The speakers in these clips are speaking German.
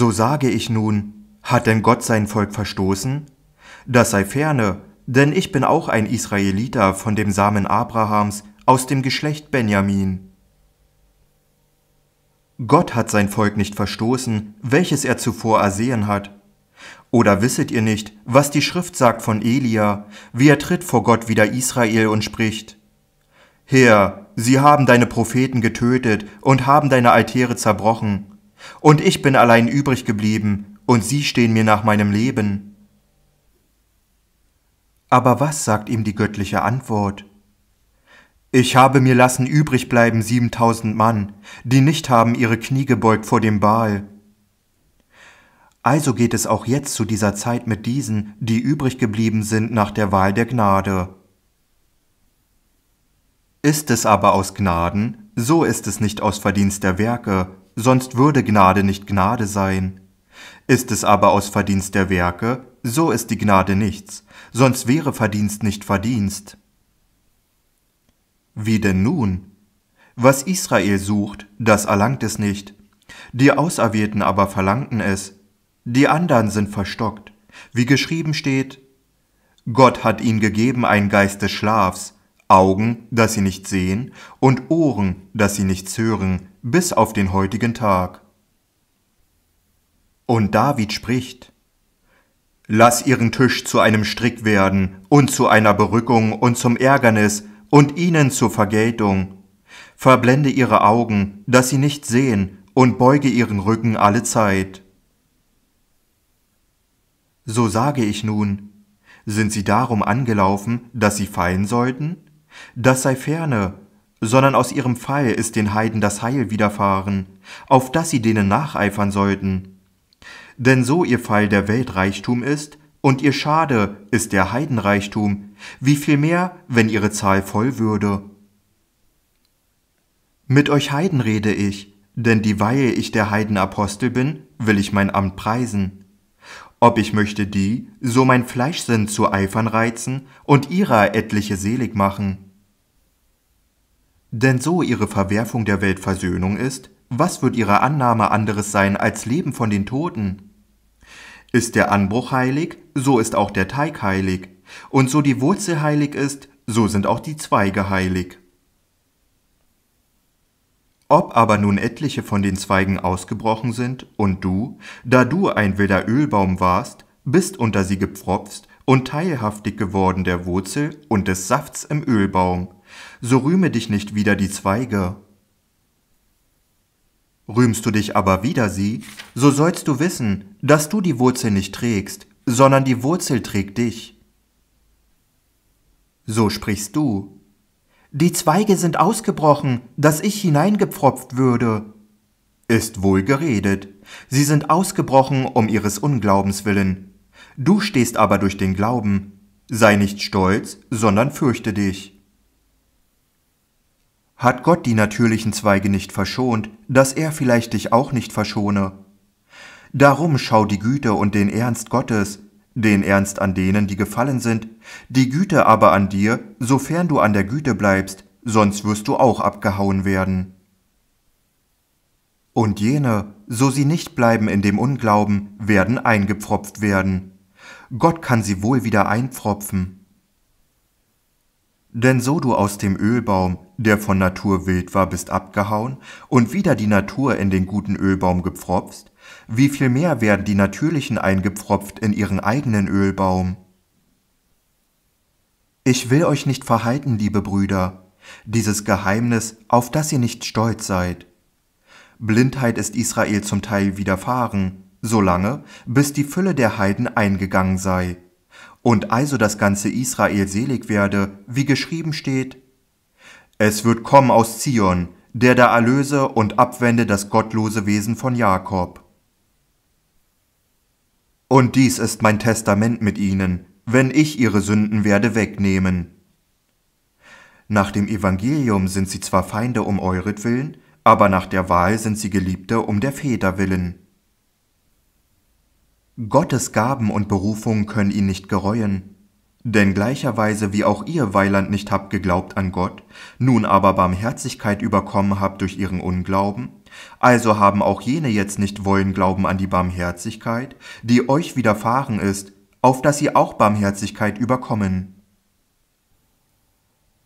So sage ich nun, hat denn Gott sein Volk verstoßen? Das sei ferne, denn ich bin auch ein Israeliter von dem Samen Abrahams aus dem Geschlecht Benjamin. Gott hat sein Volk nicht verstoßen, welches er zuvor ersehen hat. Oder wisset ihr nicht, was die Schrift sagt von Elia, wie er tritt vor Gott wieder Israel und spricht? Herr, sie haben deine Propheten getötet und haben deine Altäre zerbrochen und ich bin allein übrig geblieben, und sie stehen mir nach meinem Leben. Aber was sagt ihm die göttliche Antwort? Ich habe mir lassen übrig bleiben siebentausend Mann, die nicht haben ihre Knie gebeugt vor dem Baal. Also geht es auch jetzt zu dieser Zeit mit diesen, die übrig geblieben sind nach der Wahl der Gnade. Ist es aber aus Gnaden, so ist es nicht aus Verdienst der Werke, sonst würde Gnade nicht Gnade sein. Ist es aber aus Verdienst der Werke, so ist die Gnade nichts, sonst wäre Verdienst nicht Verdienst. Wie denn nun? Was Israel sucht, das erlangt es nicht. Die Auserwählten aber verlangten es. Die anderen sind verstockt. Wie geschrieben steht, Gott hat ihnen gegeben einen Geist des Schlafs, Augen, dass sie nicht sehen, und Ohren, dass sie nichts hören, bis auf den heutigen Tag. Und David spricht, Lass ihren Tisch zu einem Strick werden und zu einer Berückung und zum Ärgernis und ihnen zur Vergeltung. Verblende ihre Augen, dass sie nicht sehen, und beuge ihren Rücken alle Zeit. So sage ich nun, sind sie darum angelaufen, dass sie fallen sollten? Das sei ferne, sondern aus ihrem Fall ist den Heiden das Heil widerfahren, auf das sie denen nacheifern sollten. Denn so ihr Fall der Welt Reichtum ist, und ihr Schade ist der Heidenreichtum, wie viel mehr, wenn ihre Zahl voll würde. Mit euch Heiden rede ich, denn dieweil ich der Heiden Apostel bin, will ich mein Amt preisen. Ob ich möchte die, so mein Fleischsinn zu Eifern reizen und ihrer etliche selig machen. Denn so ihre Verwerfung der Weltversöhnung ist, was wird ihre Annahme anderes sein als Leben von den Toten? Ist der Anbruch heilig, so ist auch der Teig heilig, und so die Wurzel heilig ist, so sind auch die Zweige heilig. Ob aber nun etliche von den Zweigen ausgebrochen sind, und du, da du ein wilder Ölbaum warst, bist unter sie gepfropft und teilhaftig geworden der Wurzel und des Safts im Ölbaum, so rühme dich nicht wider die Zweige. Rühmst du dich aber wider sie, so sollst du wissen, dass du die Wurzel nicht trägst, sondern die Wurzel trägt dich. So sprichst du. Die Zweige sind ausgebrochen, dass ich hineingepfropft würde. Ist wohl geredet. Sie sind ausgebrochen um ihres Unglaubens willen. Du stehst aber durch den Glauben. Sei nicht stolz, sondern fürchte dich. Hat Gott die natürlichen Zweige nicht verschont, dass er vielleicht dich auch nicht verschone? Darum schau die Güte und den Ernst Gottes, den Ernst an denen, die gefallen sind, die Güte aber an dir, sofern du an der Güte bleibst, sonst wirst du auch abgehauen werden. Und jene, so sie nicht bleiben in dem Unglauben, werden eingepfropft werden. Gott kann sie wohl wieder einpfropfen. Denn so du aus dem Ölbaum, der von Natur wild war, bist abgehauen und wieder die Natur in den guten Ölbaum gepfropft, wie viel mehr werden die Natürlichen eingepfropft in ihren eigenen Ölbaum? Ich will euch nicht verhalten, liebe Brüder, dieses Geheimnis, auf das ihr nicht stolz seid. Blindheit ist Israel zum Teil widerfahren, solange, bis die Fülle der Heiden eingegangen sei und also das ganze Israel selig werde, wie geschrieben steht. Es wird kommen aus Zion, der da erlöse und abwende das gottlose Wesen von Jakob. Und dies ist mein Testament mit ihnen, wenn ich ihre Sünden werde wegnehmen. Nach dem Evangelium sind sie zwar Feinde um euretwillen, aber nach der Wahl sind sie Geliebte um der Väter willen. Gottes Gaben und Berufung können ihn nicht gereuen. Denn gleicherweise wie auch ihr Weiland nicht habt geglaubt an Gott, nun aber Barmherzigkeit überkommen habt durch ihren Unglauben, also haben auch jene jetzt nicht wollen glauben an die Barmherzigkeit, die euch widerfahren ist, auf dass sie auch Barmherzigkeit überkommen.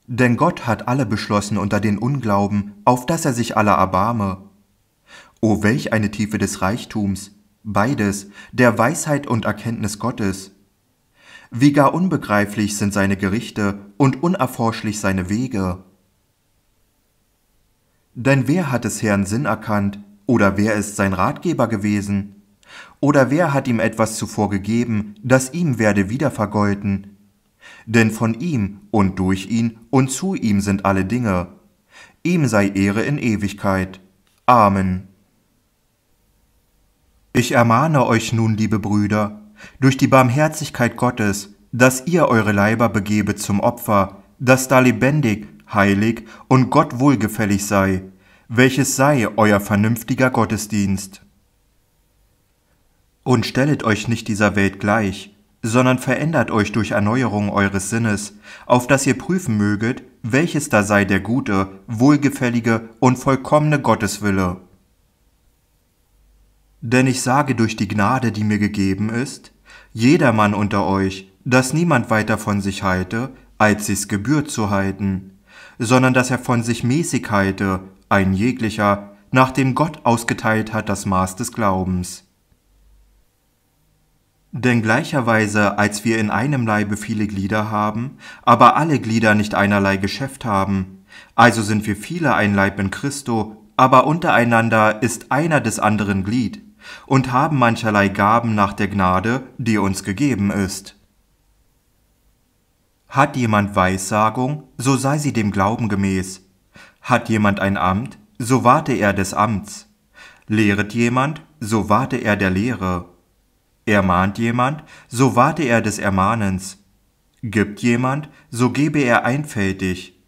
Denn Gott hat alle beschlossen unter den Unglauben, auf dass er sich aller erbarme. O welch eine Tiefe des Reichtums, beides, der Weisheit und Erkenntnis Gottes. Wie gar unbegreiflich sind seine Gerichte und unerforschlich seine Wege. Denn wer hat des Herrn Sinn erkannt, oder wer ist sein Ratgeber gewesen? Oder wer hat ihm etwas zuvor gegeben, das ihm werde wieder vergolten? Denn von ihm und durch ihn und zu ihm sind alle Dinge. Ihm sei Ehre in Ewigkeit. Amen. Ich ermahne euch nun, liebe Brüder, durch die Barmherzigkeit Gottes, dass ihr eure Leiber begebet zum Opfer, das da lebendig, heilig und Gott wohlgefällig sei, welches sei euer vernünftiger Gottesdienst. Und stellet euch nicht dieser Welt gleich, sondern verändert euch durch Erneuerung eures Sinnes, auf dass ihr prüfen möget, welches da sei der gute, wohlgefällige und vollkommene Gotteswille. Denn ich sage durch die Gnade, die mir gegeben ist, jedermann unter euch, dass niemand weiter von sich halte, als sich's gebührt zu halten, sondern dass er von sich mäßig halte, ein jeglicher, nachdem Gott ausgeteilt hat das Maß des Glaubens. Denn gleicherweise, als wir in einem Leibe viele Glieder haben, aber alle Glieder nicht einerlei Geschäft haben, also sind wir viele ein Leib in Christo, aber untereinander ist einer des anderen Glied, und haben mancherlei Gaben nach der Gnade, die uns gegeben ist. Hat jemand Weissagung, so sei sie dem Glauben gemäß. Hat jemand ein Amt, so warte er des Amts. Lehret jemand, so warte er der Lehre. Ermahnt jemand, so warte er des Ermahnens. Gibt jemand, so gebe er einfältig.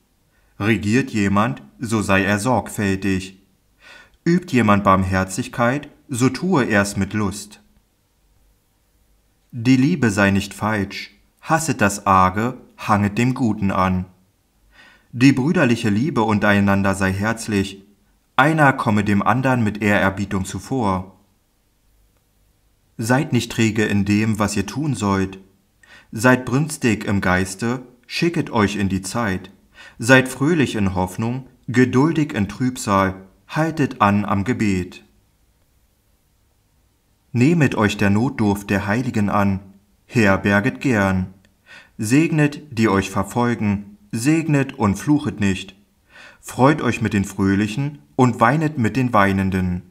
Regiert jemand, so sei er sorgfältig. Übt jemand Barmherzigkeit, so tue er's mit Lust. Die Liebe sei nicht falsch, hasset das Arge, hanget dem Guten an. Die brüderliche Liebe untereinander sei herzlich, einer komme dem andern mit Ehrerbietung zuvor. Seid nicht träge in dem, was ihr tun sollt. Seid brünstig im Geiste, schicket euch in die Zeit. Seid fröhlich in Hoffnung, geduldig in Trübsal, haltet an am Gebet. Nehmet euch der Notdurft der Heiligen an, herberget gern. Segnet, die euch verfolgen, segnet und fluchet nicht. Freut euch mit den Fröhlichen und weinet mit den Weinenden.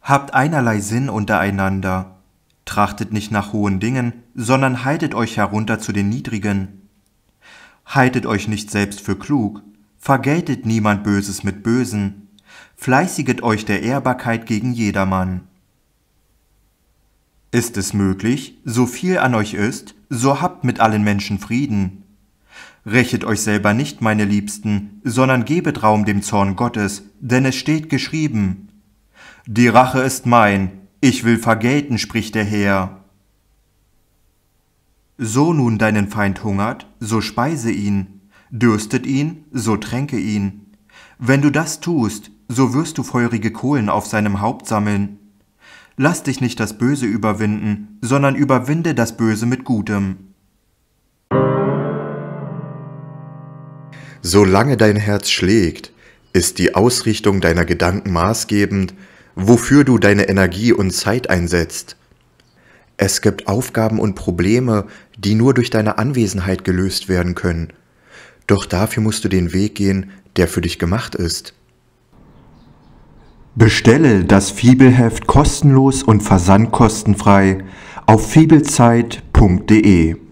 Habt einerlei Sinn untereinander. Trachtet nicht nach hohen Dingen, sondern haltet euch herunter zu den Niedrigen. Haltet euch nicht selbst für klug, vergeltet niemand Böses mit Bösen, fleißiget euch der Ehrbarkeit gegen jedermann. Ist es möglich, so viel an euch ist, so habt mit allen Menschen Frieden. Rächet euch selber nicht, meine Liebsten, sondern gebet Raum dem Zorn Gottes, denn es steht geschrieben. Die Rache ist mein, ich will vergelten, spricht der Herr. So nun deinen Feind hungert, so speise ihn, dürstet ihn, so tränke ihn. Wenn du das tust, so wirst du feurige Kohlen auf seinem Haupt sammeln. Lass dich nicht das Böse überwinden, sondern überwinde das Böse mit Gutem. Solange dein Herz schlägt, ist die Ausrichtung deiner Gedanken maßgebend, wofür du deine Energie und Zeit einsetzt. Es gibt Aufgaben und Probleme, die nur durch deine Anwesenheit gelöst werden können. Doch dafür musst du den Weg gehen, der für dich gemacht ist. Bestelle das Fibelheft kostenlos und versandkostenfrei auf fibelzeit.de.